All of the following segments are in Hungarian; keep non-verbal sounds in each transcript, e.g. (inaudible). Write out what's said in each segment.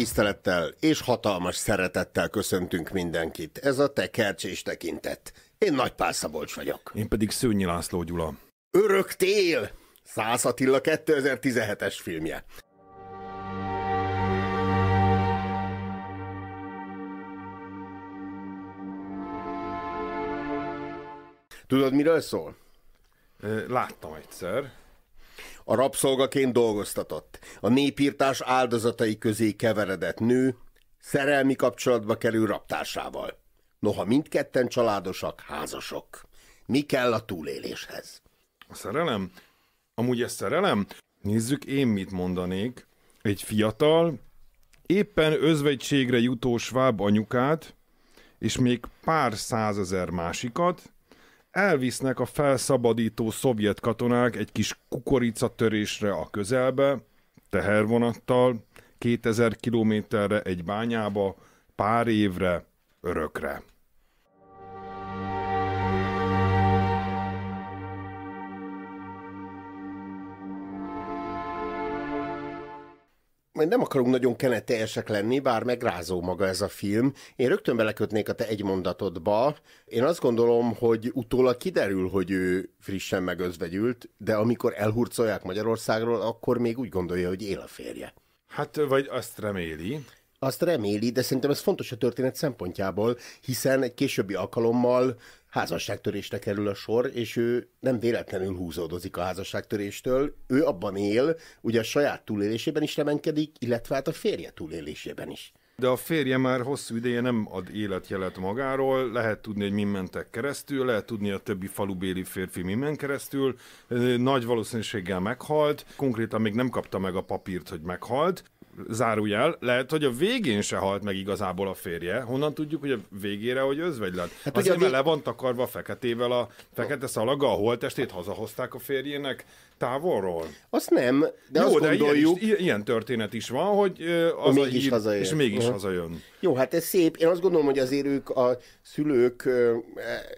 tisztelettel és hatalmas szeretettel köszöntünk mindenkit. Ez a tekercs és tekintet. Én Nagy Pál Szabolcs vagyok. Én pedig Szőnyi László Gyula. Örök tél! Szász Attila 2017-es filmje. Tudod, miről szól? Láttam egyszer a rabszolgaként dolgoztatott, a népírtás áldozatai közé keveredett nő, szerelmi kapcsolatba kerül raptársával. Noha mindketten családosak, házasok. Mi kell a túléléshez? A szerelem? Amúgy ez szerelem? Nézzük, én mit mondanék. Egy fiatal, éppen özvegységre jutó sváb anyukát, és még pár százezer másikat, elvisznek a felszabadító szovjet katonák egy kis kukoricatörésre a közelbe, tehervonattal, 2000 kilométerre egy bányába, pár évre, örökre. majd nem akarunk nagyon keneteljesek lenni, bár megrázó maga ez a film. Én rögtön belekötnék a te egy mondatodba. Én azt gondolom, hogy utólag kiderül, hogy ő frissen megözvegyült, de amikor elhurcolják Magyarországról, akkor még úgy gondolja, hogy él a férje. Hát, vagy azt reméli azt reméli, de szerintem ez fontos a történet szempontjából, hiszen egy későbbi alkalommal házasságtörésre kerül a sor, és ő nem véletlenül húzódozik a házasságtöréstől, ő abban él, ugye a saját túlélésében is reménykedik, illetve hát a férje túlélésében is. De a férje már hosszú ideje nem ad életjelet magáról, lehet tudni, hogy mi mentek keresztül, lehet tudni a többi falubéli férfi mi ment keresztül, nagy valószínűséggel meghalt, konkrétan még nem kapta meg a papírt, hogy meghalt, zárójel, lehet, hogy a végén se halt meg igazából a férje. Honnan tudjuk, hogy a végére, hogy özvegy lett? Hát Azért, ugye, mert le van takarva feketével a fekete szalaga, a holtestét hazahozták a férjének, távolról? Azt nem, de Jó, azt de gondoljuk... Ilyen, is, ilyen történet is van, hogy az mégis ír, hazajön. És mégis uh-huh. hazajön. Jó, hát ez szép. Én azt gondolom, hogy azért ők a szülők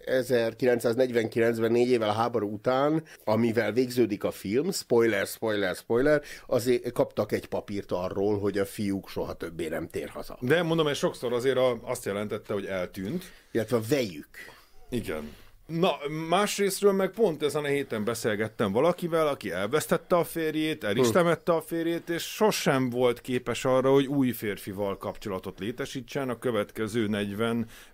1949-ben, négy évvel háború után, amivel végződik a film, spoiler, spoiler, spoiler, azért kaptak egy papírt arról, hogy a fiúk soha többé nem tér haza. De mondom, ez sokszor azért azt jelentette, hogy eltűnt. Illetve a vejük. Igen. Na, másrésztről meg pont ezen a héten beszélgettem valakivel, aki elvesztette a férjét, el is hm. temette a férjét, és sosem volt képes arra, hogy új férfival kapcsolatot létesítsen a következő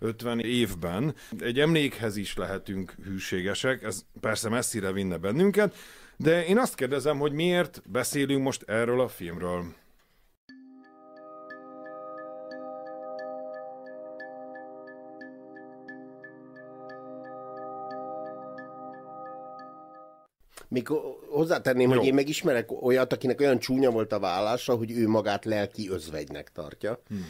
40-50 évben. Egy emlékhez is lehetünk hűségesek, ez persze messzire vinne bennünket, de én azt kérdezem, hogy miért beszélünk most erről a filmről. Még hozzátenném, Jó. hogy én megismerek olyat, akinek olyan csúnya volt a vállása, hogy ő magát lelki özvegynek tartja. Hmm.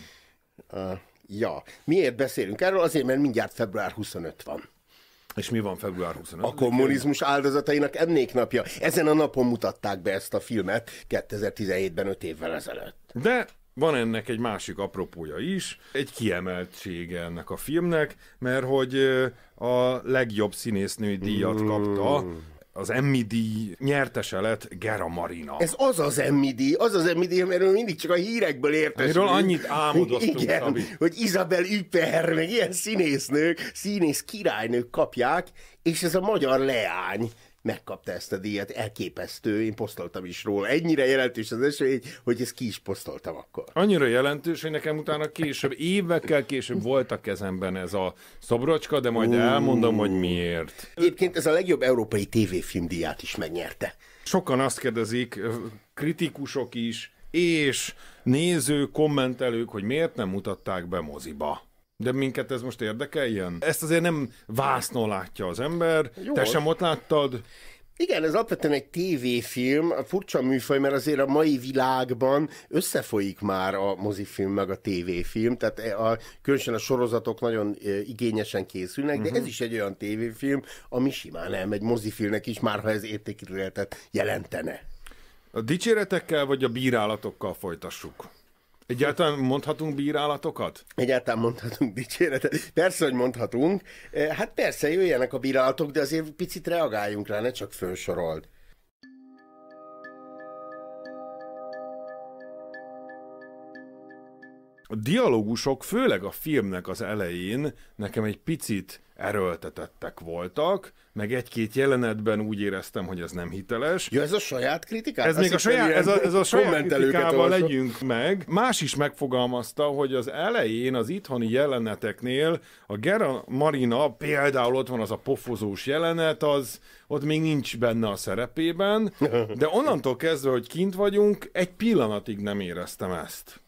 Uh, ja. Miért beszélünk erről? Azért, mert mindjárt február 25 van. És mi van február 25 A kommunizmus áldozatainak emléknapja. Ezen a napon mutatták be ezt a filmet 2017-ben, 5 évvel ezelőtt. De van ennek egy másik apropója is, egy kiemeltsége ennek a filmnek, mert hogy a legjobb színésznői díjat kapta hmm az Emmy díj nyertese lett Gera Marina. Ez az az Emmy díj, az az Emmy díj, amiről mindig csak a hírekből értesülünk. Amiről annyit álmodoztunk, Igen, Szabi. hogy Isabel Üper, meg ilyen színésznők, színész királynők kapják, és ez a magyar leány megkapta ezt a díjat, elképesztő, én posztoltam is róla. Ennyire jelentős az esély, hogy ezt ki is posztoltam akkor. Annyira jelentős, hogy nekem utána később, évekkel később volt a kezemben ez a szobrocska, de majd mm. elmondom, hogy miért. Egyébként ez a legjobb európai tévéfilm díját is megnyerte. Sokan azt kérdezik, kritikusok is, és néző, kommentelők, hogy miért nem mutatták be moziba. De minket ez most érdekeljen? Ezt azért nem vásznó látja az ember. Jó. Te sem ott láttad? Igen, ez alapvetően egy tévéfilm, furcsa műfaj, mert azért a mai világban összefolyik már a mozifilm meg a tévéfilm, tehát e, a, különösen a sorozatok nagyon e, igényesen készülnek, de uh-huh. ez mhm. is egy olyan tévéfilm, ami simán elmegy mozifilmnek is, már ha ez értékítéletet jelentene. A dicséretekkel vagy a bírálatokkal folytassuk? Egyáltalán mondhatunk bírálatokat? Egyáltalán mondhatunk dicséretet. Persze, hogy mondhatunk. Eh, hát persze, jöjjenek a bírálatok, de azért picit reagáljunk rá, ne csak fősorold. a dialógusok, főleg a filmnek az elején nekem egy picit erőltetettek voltak, meg egy-két jelenetben úgy éreztem, hogy ez nem hiteles. Ja, ez a saját kritikám? Ez még a saját, ez a, ez a saját kritikával legyünk meg. Más is megfogalmazta, hogy az elején az itthoni jeleneteknél a Gera Marina például ott van az a pofozós jelenet, az ott még nincs benne a szerepében, (laughs) de onnantól kezdve, hogy kint vagyunk, egy pillanatig nem éreztem ezt.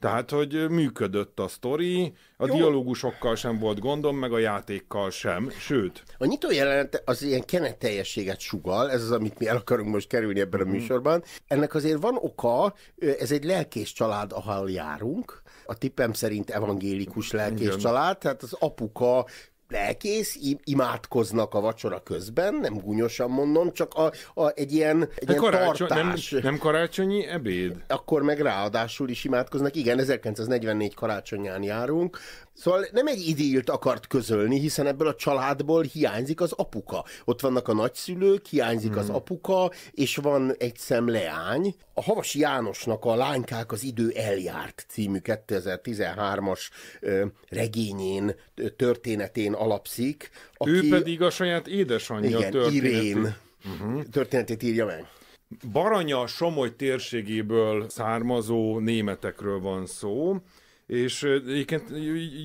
Tehát, hogy működött a sztori, a Jó. dialógusokkal sem volt gondom, meg a játékkal sem, sőt. A nyitó jelenet az ilyen keneteljességet sugal, ez az, amit mi el akarunk most kerülni ebben a mm. műsorban. Ennek azért van oka, ez egy lelkés család, ahol járunk. A tippem szerint evangélikus lelkés Igen. család, tehát az apuka lelkész, imádkoznak a vacsora közben, nem gúnyosan mondom, csak a, a, egy ilyen, egy ilyen karácsony, tartás. Nem, nem karácsonyi ebéd? Akkor meg ráadásul is imádkoznak. Igen, 1944 karácsonyán járunk, Szóval nem egy idélt akart közölni, hiszen ebből a családból hiányzik az apuka. Ott vannak a nagyszülők, hiányzik hmm. az apuka, és van egy szem leány. A Havas Jánosnak a Lánykák az idő eljárt című 2013-as ö, regényén, történetén alapszik. Aki, ő pedig a saját édesanyja igen, történetét. Irén uh-huh. történetét írja meg. Baranya Somogy térségéből származó németekről van szó, és egyébként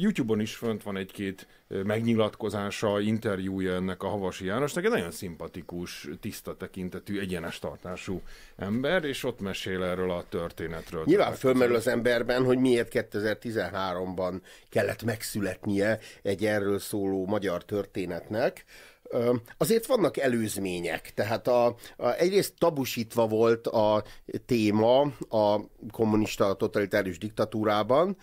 YouTube-on is fönt van egy-két megnyilatkozása, interjúja ennek a Havasi Jánosnak, egy nagyon szimpatikus, tiszta tekintetű, egyenes tartású ember, és ott mesél erről a történetről. Nyilván tehát. fölmerül az emberben, hogy miért 2013-ban kellett megszületnie egy erről szóló magyar történetnek, Azért vannak előzmények, tehát a, a, egyrészt tabusítva volt a téma a kommunista totalitárius diktatúrában,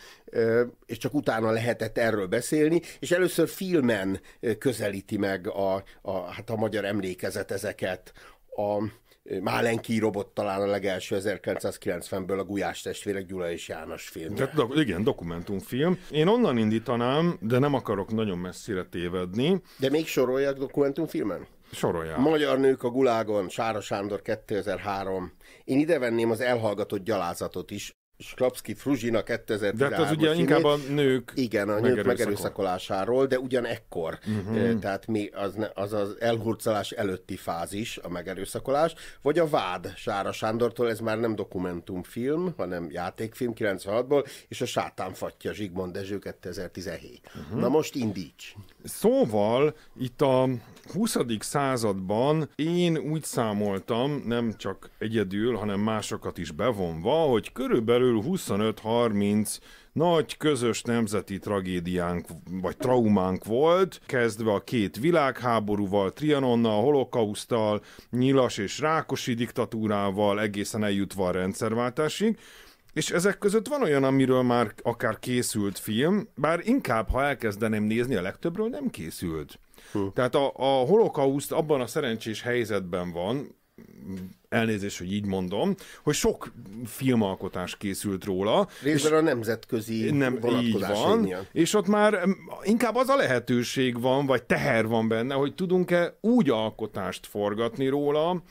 és csak utána lehetett erről beszélni, és először filmen közelíti meg a, a, hát a magyar emlékezet ezeket a, Málenki robot talán a legelső 1990-ből a Gulyás testvérek Gyula és János film. do, igen, dokumentumfilm. Én onnan indítanám, de nem akarok nagyon messzire tévedni. De még sorolják dokumentumfilmen? Sorolják. Magyar nők a gulágon, Sára Sándor 2003. Én ide venném az elhallgatott gyalázatot is, Sklapski Fruzsina 2000 De hát az ugye inkább a nők Igen, a nők megerőszakolásáról, de ugyanekkor. Uh-huh. Mhm. Eh, tehát mi az, az az elhurcolás előtti fázis, a megerőszakolás, vagy a vád Sára Sándortól, ez már nem dokumentumfilm, hanem játékfilm 96-ból, és a sátánfatja Zsigmond Dezső 2017. Uh-huh. Mhm. Na most indíts! Szóval itt a 20. században én úgy számoltam, nem csak egyedül, hanem másokat is bevonva, hogy körülbelül 25-30 nagy közös nemzeti tragédiánk vagy traumánk volt, kezdve a két világháborúval, Trianonnal, holokausztal, nyilas és rákosi diktatúrával, egészen eljutva a rendszerváltásig. És ezek között van olyan, amiről már akár készült film, bár inkább, ha elkezdeném nézni, a legtöbbről nem készült. Hm. Tehát a, a holokauszt abban a szerencsés helyzetben van, elnézést, hogy így mondom, hogy sok filmalkotás készült róla. Részben és a nemzetközi nem, így van, És ott már inkább az a lehetőség van, vagy teher van benne, hogy tudunk-e úgy alkotást forgatni róla,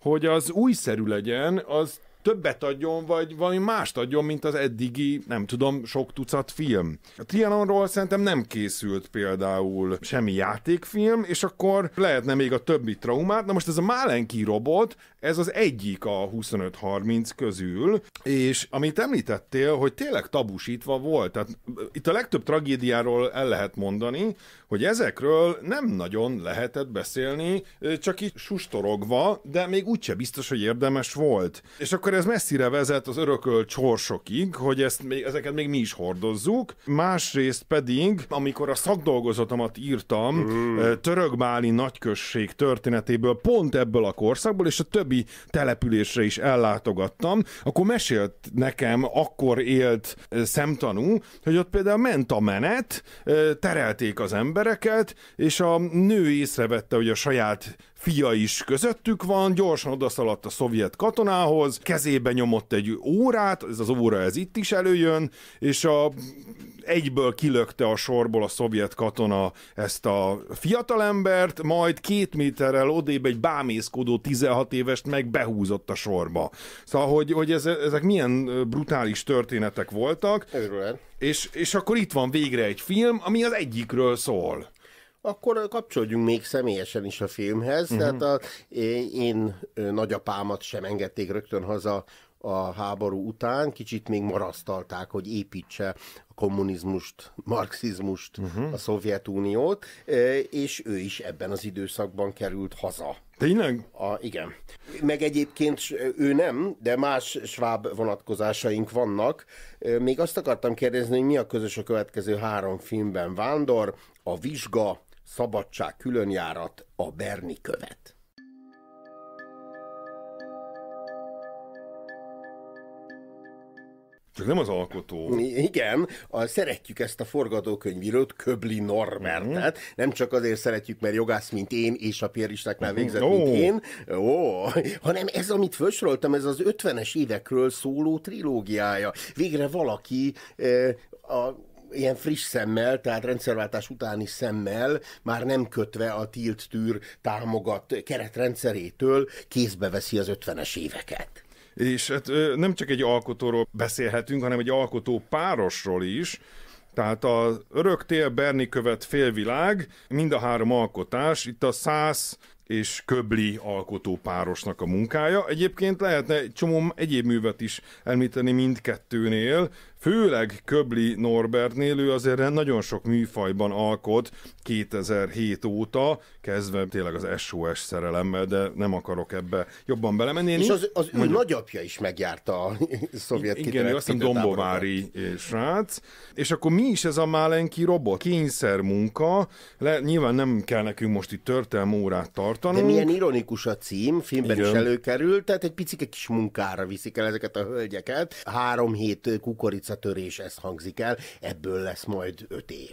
hogy az újszerű legyen, az többet adjon, vagy valami mást adjon, mint az eddigi, nem tudom, sok tucat film. A Trianonról szerintem nem készült például semmi játékfilm, és akkor lehetne még a többi traumát. Na most ez a Málenki robot, ez az egyik a 25-30 közül, és amit említettél, hogy tényleg tabusítva volt. Tehát itt a legtöbb tragédiáról el lehet mondani, hogy ezekről nem nagyon lehetett beszélni, csak így sustorogva, de még úgyse biztos, hogy érdemes volt. És akkor ez messzire vezet az örökölt csorsokig, hogy ezt még, ezeket még mi is hordozzuk. Másrészt pedig, amikor a szakdolgozatomat írtam, mm. török Báli nagyközség történetéből, pont ebből a korszakból, és a többi településre is ellátogattam, akkor mesélt nekem, akkor élt szemtanú, hogy ott például ment a menet, terelték az embereket, és a nő észrevette, hogy a saját fia is közöttük van, gyorsan odaszaladt a szovjet katonához, kezébe nyomott egy órát, ez az óra ez itt is előjön, és a egyből kilökte a sorból a szovjet katona ezt a fiatalembert, majd két méterrel odébb egy bámészkodó 16 évest meg behúzott a sorba. Szóval, hogy, hogy ez, ezek milyen brutális történetek voltak. Ez És, és akkor itt van végre egy film, ami az egyikről szól akkor kapcsolódjunk még személyesen is a filmhez. Uh-huh. Tehát a, én nagyapámat sem engedték rögtön haza a háború után, kicsit még marasztalták, hogy építse a kommunizmust, marxizmust, uh-huh. a Szovjetuniót, és ő is ebben az időszakban került haza. Tényleg? A, igen. Meg egyébként ő nem, de más sváb vonatkozásaink vannak. Még azt akartam kérdezni, hogy mi a közös a következő három filmben. Vándor, a Vizsga Szabadság különjárat a Berni követ. Csak nem az alkotó. Igen, a, szeretjük ezt a forgatókönyvírót, Köbli Normertet. Mm. Nem csak azért szeretjük, mert jogász, mint én, és a péristáknál mhm. végzett, mm. huh mint oh. én, oh. hanem ez, amit fősoroltam, ez az 50-es évekről szóló trilógiája. Végre valaki eh, a ilyen friss szemmel, tehát rendszerváltás utáni szemmel, már nem kötve a tilt tűr támogat keretrendszerétől, kézbe veszi az 50-es éveket. És hát nem csak egy alkotóról beszélhetünk, hanem egy alkotó párosról is, tehát a Öröktél, Berni követ, Félvilág, mind a három alkotás, itt a száz és Köbli alkotópárosnak a munkája. Egyébként lehetne egy csomó egyéb művet is említeni mindkettőnél, főleg Köbli Norbertnél ő azért nagyon sok műfajban alkot 2007 óta, kezdve tényleg az SOS szerelemmel, de nem akarok ebbe jobban belemenni. És az, az ő Mondjuk... nagyapja is megjárta a szovjet Igen, ő azt hiszem Dombovári srác. És akkor mi is ez a Málenki robot? Kényszer munka, le, nyilván nem kell nekünk most itt órát tartanunk. De milyen ironikus a cím, filmben Igen. is előkerült, tehát egy picike kis munkára viszik el ezeket a hölgyeket. Három hét kukorica visszatörés, törés, ez hangzik el, ebből lesz majd öt év.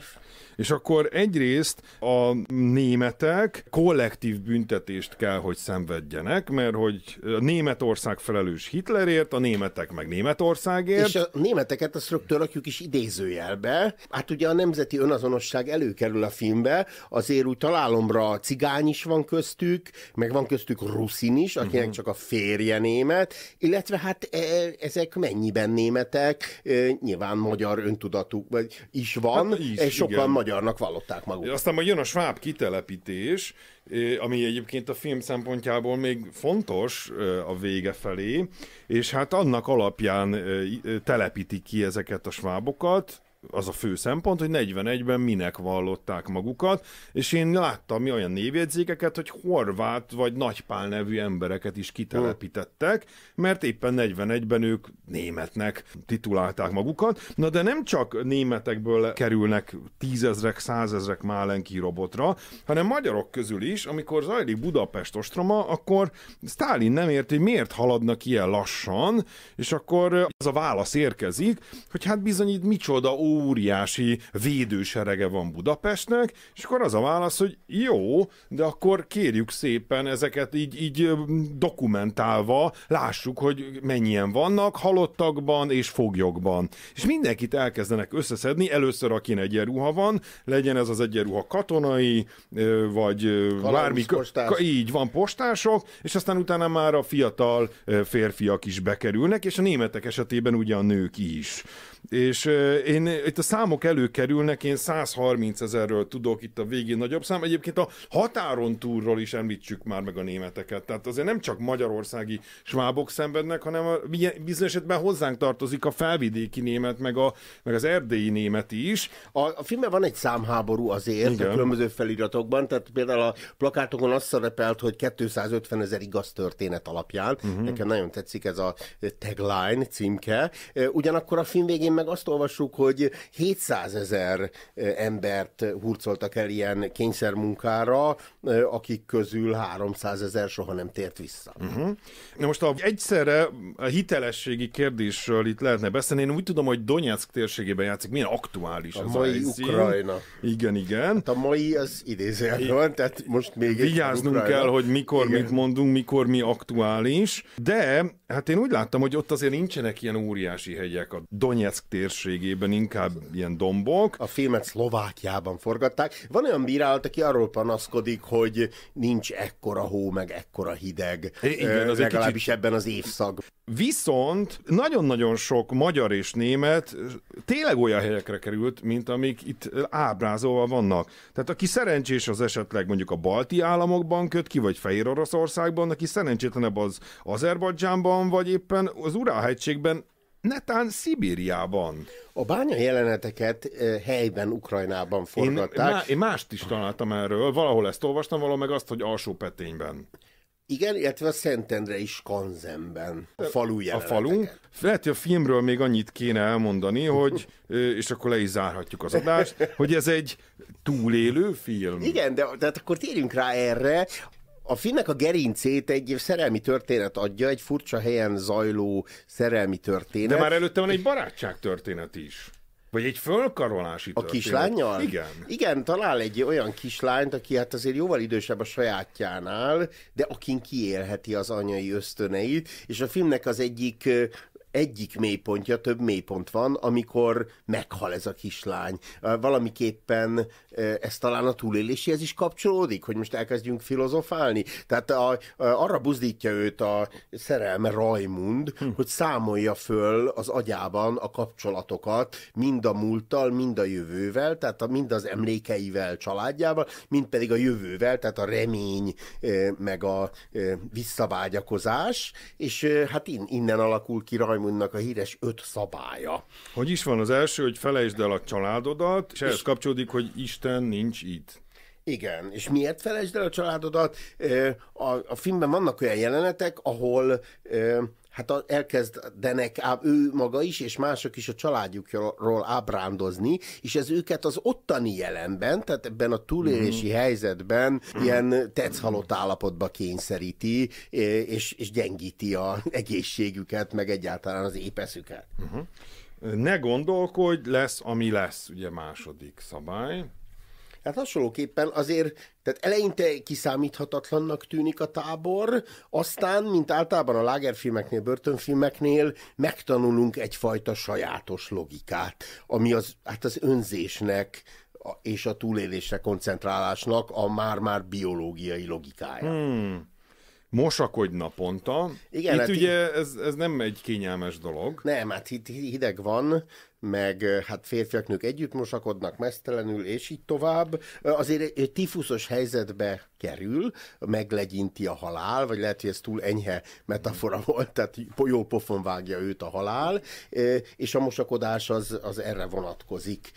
És akkor egyrészt a németek kollektív büntetést kell, hogy szenvedjenek, mert hogy a Németország felelős Hitlerért, a németek meg Németországért. És a németeket azt rögtön rakjuk is idézőjelbe. Hát ugye a nemzeti önazonosság előkerül a filmbe, azért úgy találomra cigány is van köztük, meg van köztük ruszin is, akinek uh-huh. csak a férje német, illetve hát e, e- ezek mennyiben németek, e- nyilván magyar öntudatuk is van, hát is, sokan igen magyarnak vallották magukat. Aztán majd jön a sváb kitelepítés, ami egyébként a film szempontjából még fontos a vége felé, és hát annak alapján telepítik ki ezeket a svábokat, az a fő szempont, hogy 41-ben minek vallották magukat, és én láttam olyan névjegyzékeket, hogy horvát vagy nagypál nevű embereket is kitelepítettek, mert éppen 41-ben ők németnek titulálták magukat. Na de nem csak németekből kerülnek tízezrek, százezrek Málenki robotra, hanem magyarok közül is, amikor zajlik Budapest ostroma, akkor Stálin nem érti, hogy miért haladnak ilyen lassan, és akkor az a válasz érkezik, hogy hát bizony itt micsoda ó óriási védőserege van Budapestnek, és akkor az a válasz, hogy jó, de akkor kérjük szépen ezeket így, így dokumentálva, lássuk, hogy mennyien vannak halottakban és foglyokban. És mindenkit elkezdenek összeszedni, először akin egyenruha van, legyen ez az egyenruha katonai, vagy bármi... így van, postások, és aztán utána már a fiatal férfiak is bekerülnek, és a németek esetében ugye a nők is. És én itt a számok előkerülnek, én 130 ezerről tudok itt a végén nagyobb szám. Egyébként a határon túlról is említsük már meg a németeket. Tehát azért nem csak magyarországi svábok szenvednek, hanem a, bizonyos esetben hozzánk tartozik a felvidéki német, meg, a, meg az erdélyi német is. A, a filmben van egy számháború azért Igen. a különböző feliratokban, tehát például a plakátokon azt szerepelt, hogy 250 ezer igaz történet alapján. Uh-huh. Nekem nagyon tetszik ez a tagline címke. Ugyanakkor a film végén elején meg azt olvassuk, hogy 700 ezer embert hurcoltak el ilyen kényszermunkára, akik közül 300 ezer soha nem tért vissza. Uh-huh. Na most a, egyszerre a hitelességi kérdésről itt lehetne beszélni. Én úgy tudom, hogy Donetsk térségében játszik. Milyen aktuális a ez mai a Ukrajna. Igen, igen. Hát a mai az idézőjelben, tehát most még Vigyáznunk kell, hogy mikor igen. mit mondunk, mikor mi aktuális, de Hát én úgy láttam, hogy ott azért nincsenek ilyen óriási hegyek a Donetsk térségében, inkább ilyen dombok. A filmet Szlovákiában forgatták. Van olyan bírálat, aki arról panaszkodik, hogy nincs ekkora hó, meg ekkora hideg. É, igen, az legalábbis kicsit... ebben az évszak. Viszont nagyon-nagyon sok magyar és német tényleg olyan helyekre került, mint amik itt ábrázolva vannak. Tehát aki szerencsés az esetleg mondjuk a balti államokban köt ki, vagy Fehér Oroszországban, aki szerencsétlenebb az Azerbajdzsánban, Kanadában, vagy éppen az Urálhegységben, netán Szibériában. A bánya jeleneteket eh, helyben, Ukrajnában forgatták. Én, má, én mást is találtam erről, valahol ezt olvastam, valahol meg azt, hogy Alsó Petényben. Igen, illetve a Szentendre is Kanzenben, a falu A falu. Lehet, hogy a filmről még annyit kéne elmondani, hogy, és akkor le is zárhatjuk az adást, hogy ez egy túlélő film. Igen, de tehát akkor térjünk rá erre. A filmnek a gerincét egy szerelmi történet adja, egy furcsa helyen zajló szerelmi történet. De már előtte van egy barátság történet is. Vagy egy fölkarolási A kislányjal? Igen. Igen, talál egy olyan kislányt, aki hát azért jóval idősebb a sajátjánál, de akin kiélheti az anyai ösztöneit, és a filmnek az egyik egyik mélypontja, több mélypont van, amikor meghal ez a kislány. Valamiképpen ez talán a túléléséhez is kapcsolódik, hogy most elkezdjünk filozofálni. Tehát a, a, arra buzdítja őt a szerelme Rajmund, hm. hogy számolja föl az agyában a kapcsolatokat, mind a múlttal, mind a jövővel, tehát a, mind az emlékeivel, családjával, mind pedig a jövővel, tehát a remény, meg a visszavágyakozás, és hát innen alakul ki Rajmund Diamondnak a híres öt szabálya. Hogy is van az első, hogy felejtsd el a családodat, és ehhez kapcsolódik, hogy Isten nincs itt. Igen, és miért felejtsd el a családodat? A, a filmben vannak olyan jelenetek, ahol hát elkezdenek ő maga is, és mások is a családjukról ábrándozni, és ez őket az ottani jelenben, tehát ebben a túlélési mm. helyzetben mm. ilyen tetszhalott állapotba kényszeríti, és, és gyengíti a egészségüket, meg egyáltalán az épeszüket. Mm-hmm. Ne gondolkodj, lesz, ami lesz, ugye második szabály. Hát hasonlóképpen azért, tehát eleinte kiszámíthatatlannak tűnik a tábor, aztán, mint általában a lágerfilmeknél, börtönfilmeknél megtanulunk egyfajta sajátos logikát, ami az, hát az önzésnek, és a túlélésre koncentrálásnak a már-már biológiai logikája. Hmm mosakodj naponta. Igen, Itt hát ugye ez, ez nem egy kényelmes dolog. Nem, hát itt hideg van, meg hát férfiak, nők együtt mosakodnak mesztelenül, és így tovább. Azért egy tifuszos helyzetbe kerül, meglegyinti a halál, vagy lehet, hogy ez túl enyhe metafora mhm. volt, tehát jó pofon vágja őt a halál, és a mosakodás az, az erre vonatkozik.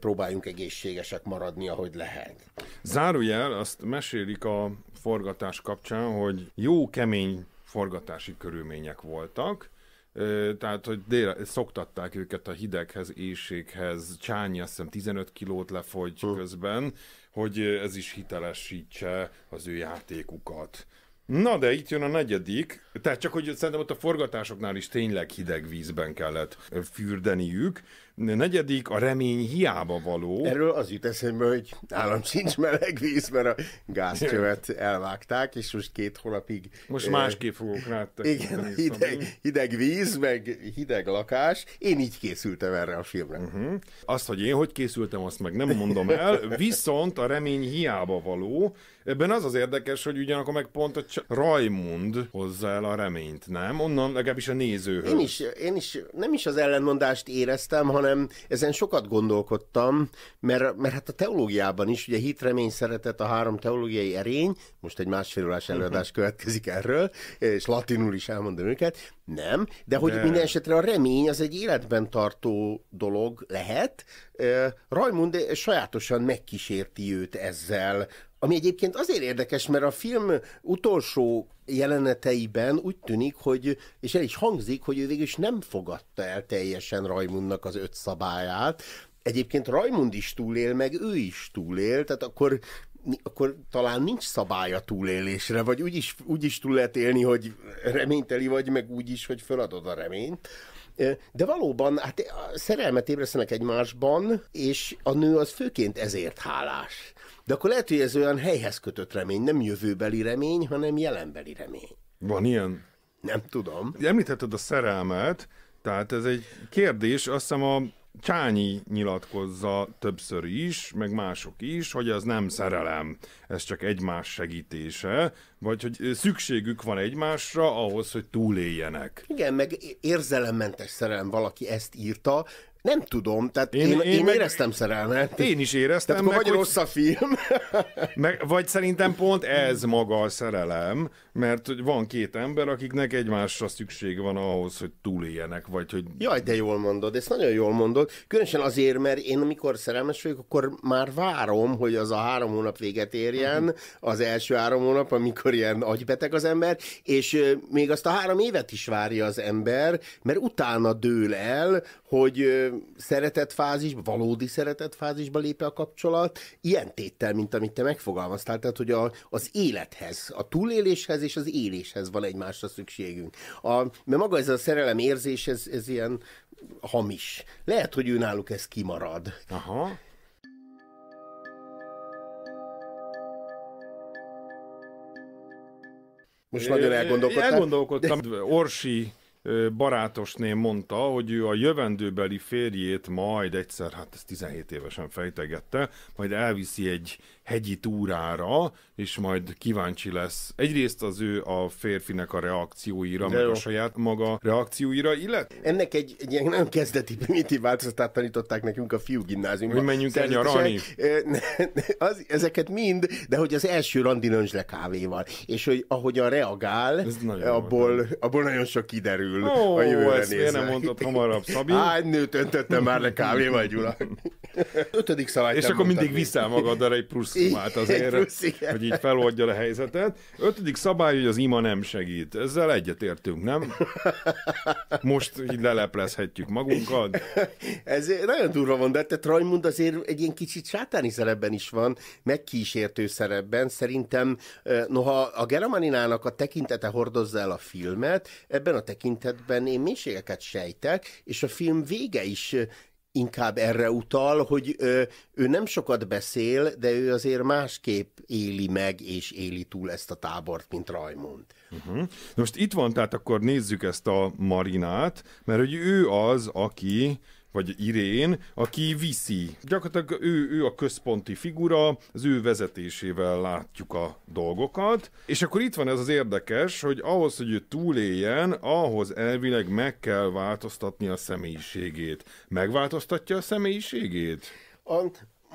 Próbáljunk egészségesek maradni, ahogy lehet. Zárójel, azt mesélik a forgatás kapcsán, hogy jó kemény forgatási körülmények voltak, tehát, hogy délre, szoktatták őket a hideghez, éjséghez, Csányi azt hiszem 15 kilót lefogy hm. közben, hogy ez is hitelesítse az ő játékukat. Na de itt jön a negyedik, tehát csak hogy szerintem ott a forgatásoknál is tényleg hideg vízben kellett fürdeniük, negyedik, a remény hiába való. Erről az jut eszembe, hogy állam sincs meleg víz, mert a gázcsövet elvágták, és most két hónapig... Most eh, másképp fogok rátekinteni. Igen, hideg, hideg víz, meg hideg lakás. Én így készültem erre a filmre. Uh-huh. Azt, hogy én hogy készültem, azt meg nem mondom el. Viszont a remény hiába való. Ebben az az érdekes, hogy ugyanakkor meg pont a Rajmund hozza el a reményt, nem? Onnan legalábbis a nézőhöz. Én is, én is nem is az ellenmondást éreztem, hanem hanem ezen sokat gondolkodtam, mert, mert hát a teológiában is, ugye hit, remény, szeretet a három teológiai erény, most egy másfél órás mhm. előadás következik erről, és latinul is elmondom őket, nem, de hogy de... minden esetre a remény az egy életben tartó dolog lehet. Rajmund sajátosan megkísérti őt ezzel, ami egyébként azért érdekes, mert a film utolsó jeleneteiben úgy tűnik, hogy, és el is hangzik, hogy ő végül is nem fogadta el teljesen Rajmundnak az öt szabályát, Egyébként Rajmund is túlél, meg ő is túlél, tehát akkor akkor talán nincs szabálya túlélésre, vagy úgy is, úgy is túl lehet élni, hogy reményteli vagy, meg úgy is, hogy feladod a reményt. De valóban, hát szerelmet ébresztenek egymásban, és a nő az főként ezért hálás. De akkor lehet, hogy ez olyan helyhez kötött remény, nem jövőbeli remény, hanem jelenbeli remény. Van ilyen? Nem tudom. Említetted a szerelmet, tehát ez egy kérdés, azt hiszem a Csányi nyilatkozza többször is, meg mások is, hogy ez nem szerelem, ez csak egymás segítése, vagy hogy szükségük van egymásra ahhoz, hogy túléljenek. Igen, meg érzelemmentes szerelem valaki ezt írta, nem tudom, tehát én, én, én, én meg, éreztem szerelmet. Én is éreztem. Tehát meg, vagy hogy, rossz a film. (laughs) meg, vagy szerintem pont ez maga a szerelem, mert van két ember, akiknek egymásra szükség van ahhoz, hogy túléljenek, vagy hogy... Jaj, de jól mondod, ezt nagyon jól mondod. Különösen azért, mert én amikor szerelmes vagyok, akkor már várom, hogy az a három hónap véget érjen, mhm. az első három hónap, amikor ilyen agybeteg az ember, és még azt a három évet is várja az ember, mert utána dől el, hogy szeretett fázisba, valódi szeretett fázisba lép a kapcsolat, ilyen téttel, mint amit te megfogalmaztál, tehát hogy a, az élethez, a túléléshez és az éléshez van egymásra szükségünk. A, mert maga ez a szerelem érzés, ez, ez ilyen hamis. Lehet, hogy ő náluk ez kimarad. Aha. Most nagyon elgondolkodtam. Elgondolkodtam. Orsi barátosném mondta, hogy ő a jövendőbeli férjét majd egyszer, hát ez 17 évesen fejtegette, majd elviszi egy hegyi túrára, és majd kíváncsi lesz egyrészt az ő a férfinek a reakcióira, De meg jó. a saját maga reakcióira, illet... Ennek egy, egy ilyen nagyon kezdeti primitív változatát tanították nekünk a fiú gimnáziumban. Hogy menjünk el nyaralni? Eh, az, ezeket mind, de hogy az első randi nöncsle kávéval, és hogy ahogyan reagál, abból, abból nagyon sok kiderül Ó, a jövőre ezt nézve. nem mondtad hamarabb, Szabi? Hány nőt öntöttem már le kávéval, Gyula? (laughs) Ötödik szabályt És akkor mindig viszel arra egy plusz így, vált azért, plusz, igen. hogy így feloldja a helyzetet. Ötödik szabály, hogy az ima nem segít. Ezzel egyetértünk, nem? Most így leleplezhetjük magunkat. Ez nagyon durva van, de tehát Rajmund azért egy ilyen kicsit sátáni szerepben is van, megkísértő szerepben. Szerintem, noha a Germaninának a tekintete hordozza el a filmet, ebben a tekintetben én mélységeket sejtek, és a film vége is inkább erre utal, hogy ö, ő nem sokat beszél, de ő azért másképp éli meg és éli túl ezt a tábort, mint Rajmond. Uh-huh. Mhm. Most itt van, tehát akkor nézzük ezt a Marinát, mert hogy ő az, aki vagy Irén, aki viszi. Gyakorlatilag ő, ő a központi figura, az ő vezetésével látjuk a dolgokat. És akkor itt van ez az érdekes, hogy ahhoz, hogy ő túléljen, ahhoz elvileg meg kell változtatni a személyiségét. Megváltoztatja a személyiségét? A,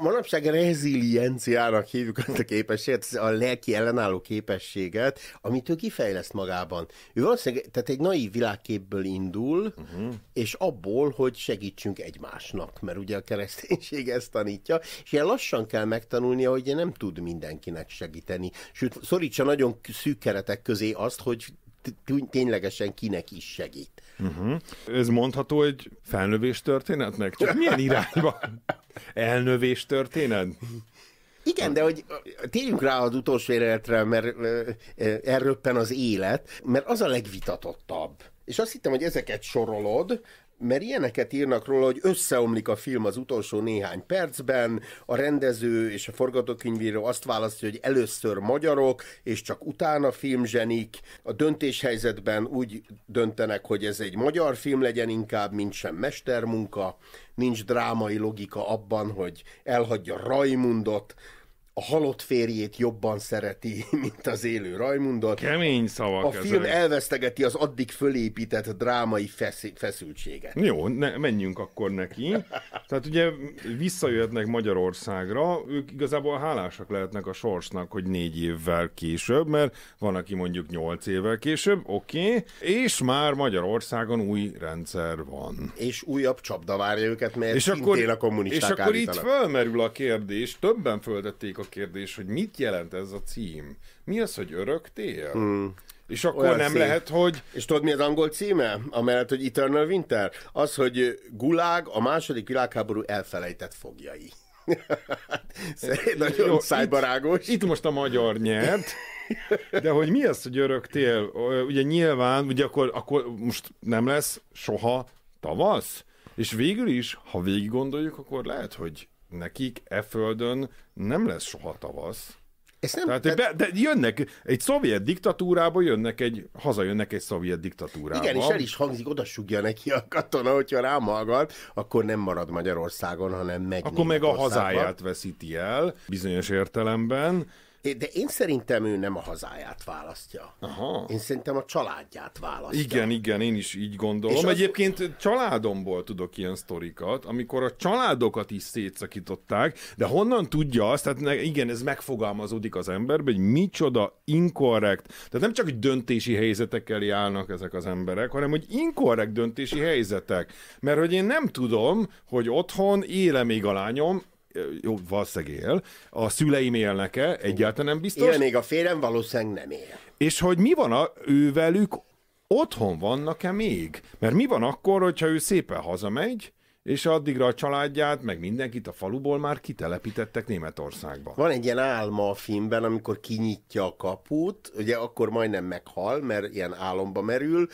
manapság rezilienciának hívjuk azt a képességet, a lelki ellenálló képességet, amit ő kifejleszt magában. Ő valószínűleg, tehát egy naív világképből indul, uh-huh. és abból, hogy segítsünk egymásnak, mert ugye a kereszténység ezt tanítja, és ilyen lassan kell megtanulnia, hogy nem tud mindenkinek segíteni. Sőt, szorítsa nagyon szűk keretek közé azt, hogy ténylegesen kinek is segít. Uh-huh. Ez mondható egy felnövés történetnek? Csak milyen irányba? Elnövés történet? Igen, de hogy térjünk rá az utolsó életre, mert erről az élet, mert az a legvitatottabb. És azt hittem, hogy ezeket sorolod, mert ilyeneket írnak róla, hogy összeomlik a film az utolsó néhány percben, a rendező és a forgatókönyvíró azt választja, hogy először magyarok, és csak utána filmzsenik. A döntéshelyzetben úgy döntenek, hogy ez egy magyar film legyen inkább, mint sem mestermunka. Nincs drámai logika abban, hogy elhagyja Rajmundot, a halott férjét jobban szereti, (laughs) mint az élő Rajmundot. Kemény szavak A film ezek. elvesztegeti az addig fölépített drámai fesz- feszültséget. Jó, ne, menjünk akkor neki. Tehát ugye visszajöhetnek Magyarországra, ők igazából hálásak lehetnek a sorsnak, hogy négy évvel később, mert van, aki mondjuk nyolc évvel később, oké, okay, és már Magyarországon új rendszer van. És újabb csapda várja őket, mert és akkor, a kommunisták És akkor állítanak. itt fölmerül a kérdés, többen föltették a a kérdés, hogy mit jelent ez a cím? Mi az, hogy örök tél? Hmm. És akkor Olyan nem szép. lehet, hogy... És tudod, mi az angol címe? Amellett, hogy Eternal Winter? Az, hogy Gulág a második világháború elfelejtett fogjai. (laughs) nagyon Jó, szájbarágos. Itt, itt most a magyar nyert, de hogy mi az, hogy örök tél? Ugye nyilván, ugye akkor, akkor most nem lesz soha tavasz? És végül is, ha végig gondoljuk, akkor lehet, hogy nekik e földön nem lesz soha tavasz. Ezt nem, Tehát, tehát... Be, de jönnek egy szovjet diktatúrába, jönnek egy, hazajönnek egy szovjet diktatúrába. Igen, és el is hangzik, oda sugja neki a katona, hogyha rám hallgat, akkor nem marad Magyarországon, hanem megy Akkor meg a hazáját veszíti el bizonyos értelemben, de én szerintem ő nem a hazáját választja. Aha. Én szerintem a családját választja. Igen, igen, én is így gondolom. És az... Egyébként családomból tudok ilyen sztorikat, amikor a családokat is szétszakították, de honnan tudja azt, tehát igen, ez megfogalmazódik az emberben, hogy micsoda inkorrekt, tehát nem csak hogy döntési helyzetekkel járnak ezek az emberek, hanem hogy inkorrekt döntési helyzetek. Mert hogy én nem tudom, hogy otthon éle még a lányom, jó, valószínűleg él, a szüleim élnek-e, egyáltalán nem biztos. Él még a férjem, valószínűleg nem él. És hogy mi van a ővelük, otthon vannak-e még? Mert mi van akkor, hogyha ő szépen hazamegy, és addigra a családját, meg mindenkit a faluból már kitelepítettek Németországba. Van egy ilyen álma a filmben, amikor kinyitja a kaput, ugye akkor majdnem meghal, mert ilyen álomba merül,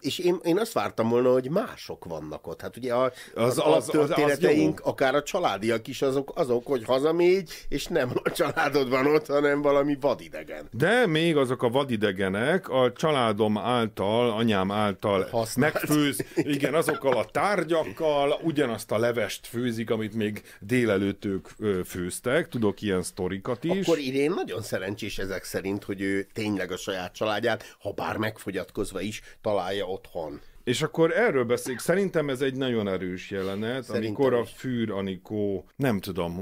és én, én azt vártam volna, hogy mások vannak ott. Hát ugye a, az, az, az, történeteink, az, az akár a családiak is azok, azok, hogy hazamégy, és nem a családod van ott, hanem valami vadidegen. De még azok a vadidegenek a családom által, anyám által megfőz, (laughs) igen, azokkal a tárgyakkal, ugyanazt a levest főzik, amit még délelőtt ők főztek. Tudok ilyen sztorikat is. Akkor idén nagyon szerencsés ezek szerint, hogy ő tényleg a saját családját, ha bár megfogyatkozva is, találja otthon. És akkor erről beszéljük. Szerintem ez egy nagyon erős jelenet, Szerintem amikor a fűr Anikó, nem tudom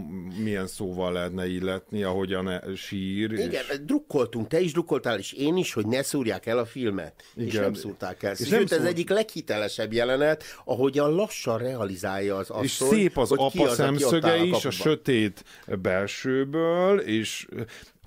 milyen szóval lehetne illetni, ahogyan e- sír. Igen, és... drukkoltunk, te is drukkoltál, és én is, hogy ne szúrják el a filmet. Igen. És nem szúrták el. És Sőt, nem szúr... ez egyik leghitelesebb jelenet, ahogyan lassan realizálja az asszony, És szép az apa az, szemszöge is, a, a sötét belsőből, és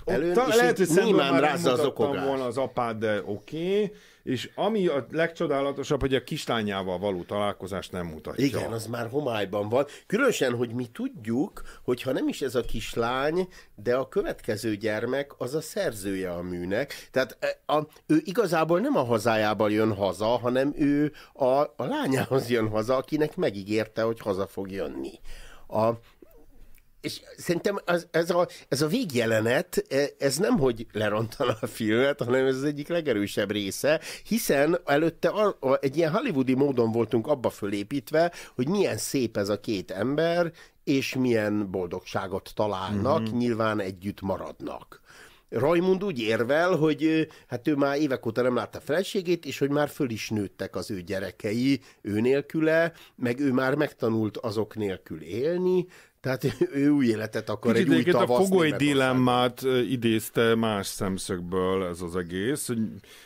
előn, ott, és lehet, hogy nyilván rázza az okokat. volna az apád, de oké. Okay és ami a legcsodálatosabb, hogy a kislányával való találkozást nem mutatja. Igen, az már homályban van. Különösen, hogy mi tudjuk, hogy ha nem is ez a kislány, de a következő gyermek az a szerzője a műnek. Tehát e, a, ő igazából nem a hazájában jön haza, hanem ő a, a lányához jön haza, akinek megígérte, hogy haza fog jönni. A, és szerintem az, ez, a, ez a végjelenet, e, ez nem hogy lerontana a filmet, hanem ez az egyik legerősebb része, hiszen előtte a, a, egy ilyen hollywoodi módon voltunk abba fölépítve, hogy milyen szép ez a két ember, és milyen boldogságot találnak, mm-hmm. nyilván együtt maradnak. Rajmund úgy érvel, hogy hát ő már évek óta nem látta feleségét, és hogy már föl is nőttek az ő gyerekei ő nélküle, meg ő már megtanult azok nélkül élni, tehát (laughs) ő új életet akar, Kicsit egy új tavasz, a fogoly dilemmát idézte más szemszögből ez az egész, hogy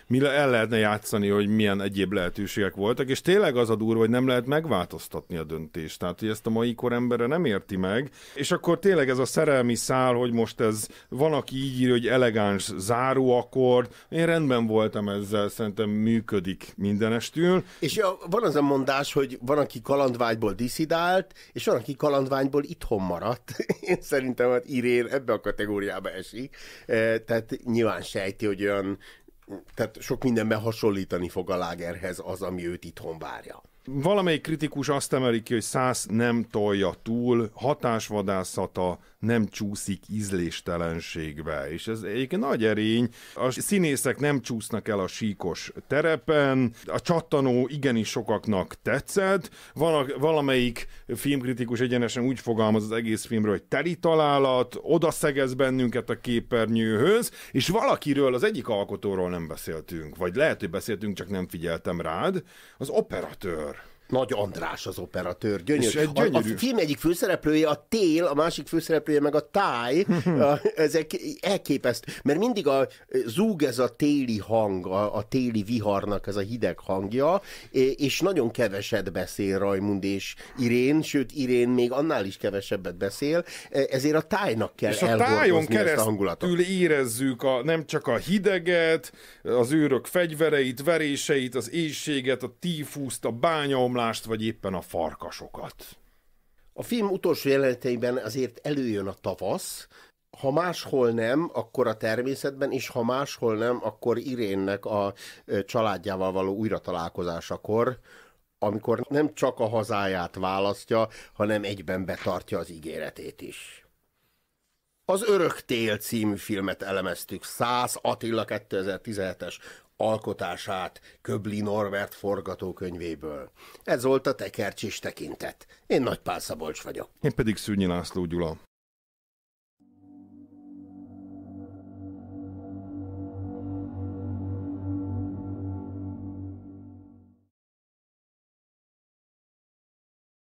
mire el lehetne játszani, hogy milyen egyéb lehetőségek voltak, és tényleg az a durva, hogy nem lehet megváltoztatni a döntést. Tehát, hogy ezt a mai kor embere nem érti meg, és akkor tényleg ez a szerelmi szál, hogy most ez van, aki így írja, hogy elegáns záróakord, én rendben voltam ezzel, szerintem működik mindenestül. És van az a mondás, hogy van, aki kalandvágyból diszidált, és van, aki kalandvágyból itt otthon maradt. (laughs) Én szerintem hát Irén ebbe a kategóriába esik. Tehát nyilván sejti, hogy olyan tehát sok mindenben hasonlítani fog a lágerhez az, ami őt itthon várja. Valamelyik kritikus azt emeli ki, hogy száz nem tolja túl, hatásvadászata nem csúszik ízléstelenségbe, és ez egyébként nagy erény. A színészek nem csúsznak el a síkos terepen, a csattanó igenis sokaknak tetszett, Val- valamelyik filmkritikus egyenesen úgy fogalmaz az egész filmről, hogy teli találat, szegez bennünket a képernyőhöz, és valakiről, az egyik alkotóról nem beszéltünk, vagy lehet, hogy beszéltünk, csak nem figyeltem rád, az operatőr nagy András az operatőr, gyönyörű. És gyönyörű. A, a film egyik főszereplője a tél, a másik főszereplője meg a táj, (laughs) a, ezek elképesztő, mert mindig a zúg ez a téli hang, a, a téli viharnak ez a hideg hangja, és nagyon keveset beszél Rajmund és Irén, sőt Irén még annál is kevesebbet beszél, e, ezért a tájnak kell és a tájon hangulatot. érezzük a, nem csak a hideget, az őrök fegyvereit, veréseit, az éjséget, a tífuszt, a bányaom áramlást, vagy éppen a farkasokat. A film utolsó jeleneteiben azért előjön a tavasz, ha máshol nem, akkor a természetben, és ha máshol nem, akkor Irénnek a családjával való újra találkozásakor, amikor nem csak a hazáját választja, hanem egyben betartja az ígéretét is. Az Örök Tél című filmet elemeztük, 100 Attila 2017-es alkotását Köbli Norbert forgatókönyvéből. Ez volt a tekercsis tekintet. Én Nagy Pál Szabolcs vagyok. Én pedig Szűnyi László Gyula.